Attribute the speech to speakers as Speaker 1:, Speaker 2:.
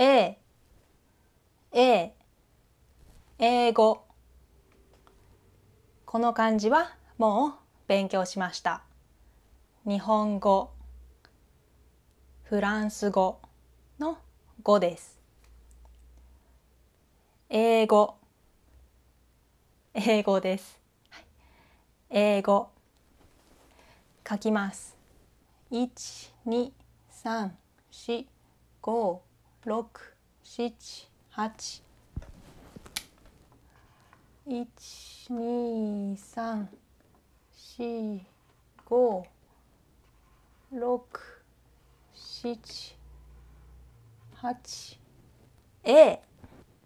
Speaker 1: A A 英語この漢字はもう勉強しました日本語フランス語の語です英語英語です、はい、英語
Speaker 2: 書きます一、二、三、四、五。六七八一二三四五六
Speaker 3: 七八
Speaker 4: A